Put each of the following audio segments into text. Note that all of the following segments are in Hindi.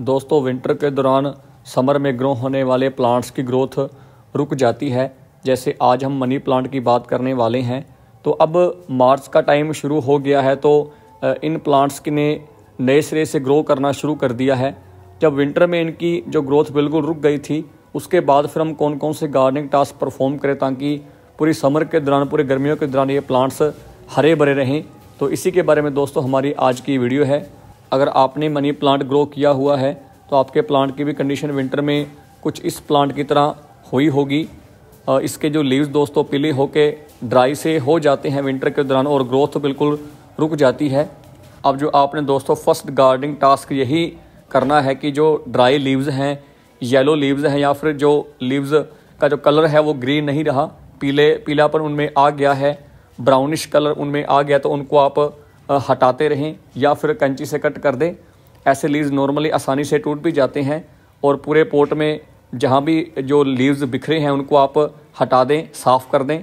दोस्तों विंटर के दौरान समर में ग्रो होने वाले प्लांट्स की ग्रोथ रुक जाती है जैसे आज हम मनी प्लांट की बात करने वाले हैं तो अब मार्च का टाइम शुरू हो गया है तो इन प्लांट्स ने नए सिरे से ग्रो करना शुरू कर दिया है जब विंटर में इनकी जो ग्रोथ बिल्कुल रुक गई थी उसके बाद फिर हम कौन कौन से गार्डनिंग टास्क परफॉर्म करें ताकि पूरी समर के दौरान पूरे गर्मियों के दौरान ये प्लांट्स हरे भरे रहें तो इसी के बारे में दोस्तों हमारी आज की वीडियो है अगर आपने मनी प्लांट ग्रो किया हुआ है तो आपके प्लांट की भी कंडीशन विंटर में कुछ इस प्लांट की तरह हुई होगी इसके जो लीव्स दोस्तों पीले होके ड्राई से हो जाते हैं विंटर के दौरान और ग्रोथ बिल्कुल रुक जाती है अब जो आपने दोस्तों फर्स्ट गार्डनिंग टास्क यही करना है कि जो ड्राई लीव्स हैं येलो लीव्स हैं या फिर जो लीव्स का जो कलर है वो ग्रीन नहीं रहा पीले पीलापन उनमें आ गया है ब्राउनिश कलर उनमें आ गया तो उनको आप हटाते रहें या फिर कंची से कट कर दें ऐसे लीव्स नॉर्मली आसानी से टूट भी जाते हैं और पूरे पोट में जहाँ भी जो लीव्स बिखरे हैं उनको आप हटा दें साफ़ कर दें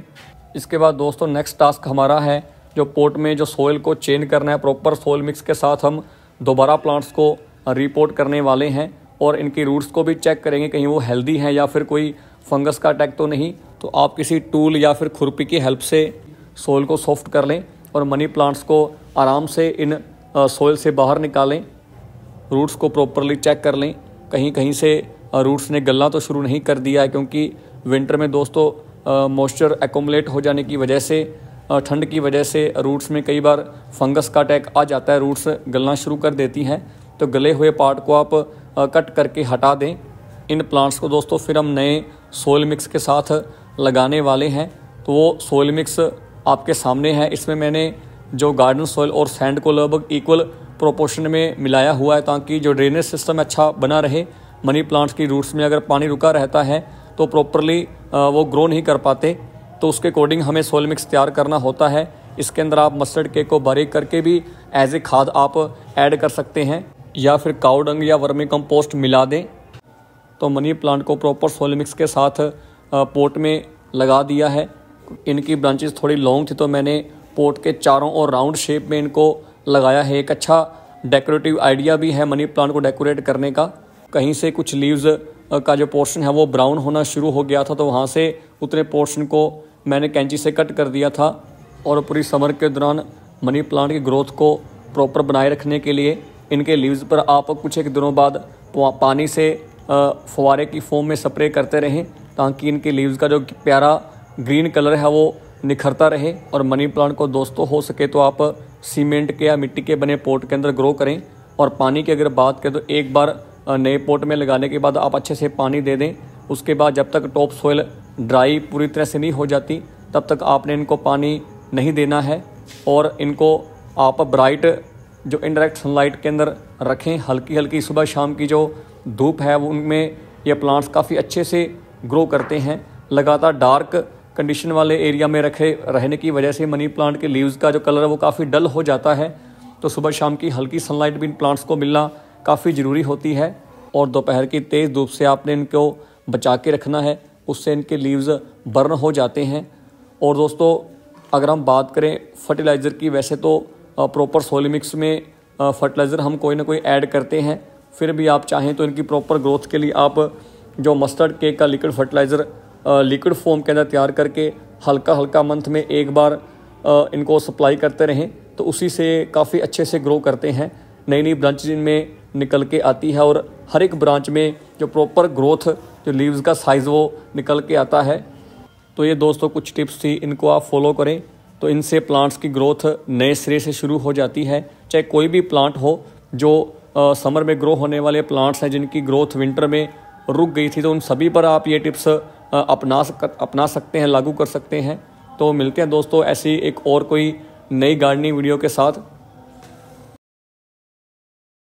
इसके बाद दोस्तों नेक्स्ट टास्क हमारा है जो पोर्ट में जो सोयल को चेंज करना है प्रॉपर सोयल मिक्स के साथ हम दोबारा प्लांट्स को रिपोर्ट करने वाले हैं और इनकी रूट्स को भी चेक करेंगे कहीं वो हेल्दी हैं या फिर कोई फंगस का अटैक तो नहीं तो आप किसी टूल या फिर खुरपी की हेल्प से सोल को सॉफ्ट कर लें और मनी प्लांट्स को आराम से इन सोयल से बाहर निकालें रूट्स को प्रॉपरली चेक कर लें कहीं कहीं से रूट्स ने गलना तो शुरू नहीं कर दिया है क्योंकि विंटर में दोस्तों मॉइस्चर एकोमलेट हो जाने की वजह से ठंड की वजह से रूट्स में कई बार फंगस का अटैक आ जाता है रूट्स गलना शुरू कर देती हैं तो गले हुए पार्ट को आप कट करके हटा दें इन प्लांट्स को दोस्तों फिर हम नए सोयल मिक्स के साथ लगाने वाले हैं तो वो सोयल मिक्स आपके सामने है इसमें मैंने जो गार्डन सॉइल और सैंड को लगभग इक्वल प्रोपोर्शन में मिलाया हुआ है ताकि जो ड्रेनेज सिस्टम अच्छा बना रहे मनी प्लांट्स की रूट्स में अगर पानी रुका रहता है तो प्रॉपरली वो ग्रो नहीं कर पाते तो उसके अकॉर्डिंग हमें सोयल मिक्स तैयार करना होता है इसके अंदर आप मस्टर्ड केक को बारीक करके भी एज ए खाद आप ऐड कर सकते हैं या फिर काउडंग या वर्मी कंपोस्ट मिला दें तो मनी प्लांट को प्रॉपर सोयल मिक्स के साथ पोट में लगा दिया है इनकी ब्रांचेस थोड़ी लॉन्ग थी तो मैंने पोर्ट के चारों और राउंड शेप में इनको लगाया है एक अच्छा डेकोरेटिव आइडिया भी है मनी प्लांट को डेकोरेट करने का कहीं से कुछ लीव्स का जो पोर्शन है वो ब्राउन होना शुरू हो गया था तो वहाँ से उतने पोर्शन को मैंने कैंची से कट कर दिया था और पूरी समर के दौरान मनी प्लांट की ग्रोथ को प्रॉपर बनाए रखने के लिए इनके लीव्स पर आप कुछ एक दिनों बाद पानी से फुवारे की फॉर्म में स्प्रे करते रहें ताकि इनके लीव्स का जो प्यारा ग्रीन कलर है वो निखरता रहे और मनी प्लांट को दोस्तों हो सके तो आप सीमेंट के या मिट्टी के बने पोर्ट के अंदर ग्रो करें और पानी की अगर बात करें तो एक बार नए पोर्ट में लगाने के बाद आप अच्छे से पानी दे दें उसके बाद जब तक टॉप सोइल ड्राई पूरी तरह से नहीं हो जाती तब तक आपने इनको पानी नहीं देना है और इनको आप ब्राइट जो इनडायरेक्ट सनलाइट के अंदर रखें हल्की हल्की सुबह शाम की जो धूप है उनमें ये प्लांट्स काफ़ी अच्छे से ग्रो करते हैं लगातार डार्क कंडीशन वाले एरिया में रखे रहने की वजह से मनी प्लांट के लीव्स का जो कलर है वो काफ़ी डल हो जाता है तो सुबह शाम की हल्की सनलाइट भी इन प्लांट्स को मिलना काफ़ी ज़रूरी होती है और दोपहर की तेज़ धूप से आपने इनको बचा के रखना है उससे इनके लीव्स बर्न हो जाते हैं और दोस्तों अगर हम बात करें फर्टिलाइज़र की वैसे तो प्रॉपर सोलिमिक्स में फर्टिलाइज़र हम कोई ना कोई ऐड करते हैं फिर भी आप चाहें तो इनकी प्रॉपर ग्रोथ के लिए आप जो मस्टर्ड केक का लिक्विड फर्टिलाइज़र लिक्विड फॉर्म के अंदर तैयार करके हल्का हल्का मंथ में एक बार इनको सप्लाई करते रहें तो उसी से काफ़ी अच्छे से ग्रो करते हैं नई नई ब्रांच इनमें निकल के आती है और हर एक ब्रांच में जो प्रॉपर ग्रोथ जो लीव्स का साइज़ वो निकल के आता है तो ये दोस्तों कुछ टिप्स थी इनको आप फॉलो करें तो इनसे प्लांट्स की ग्रोथ नए सिरे से शुरू हो जाती है चाहे कोई भी प्लांट हो जो आ, समर में ग्रो होने वाले प्लांट्स हैं जिनकी ग्रोथ विंटर में रुक गई थी तो उन सभी पर आप ये टिप्स अपना सक अपना सकते हैं लागू कर सकते हैं तो मिलते हैं दोस्तों ऐसी एक और कोई नई गार्डनिंग वीडियो के साथ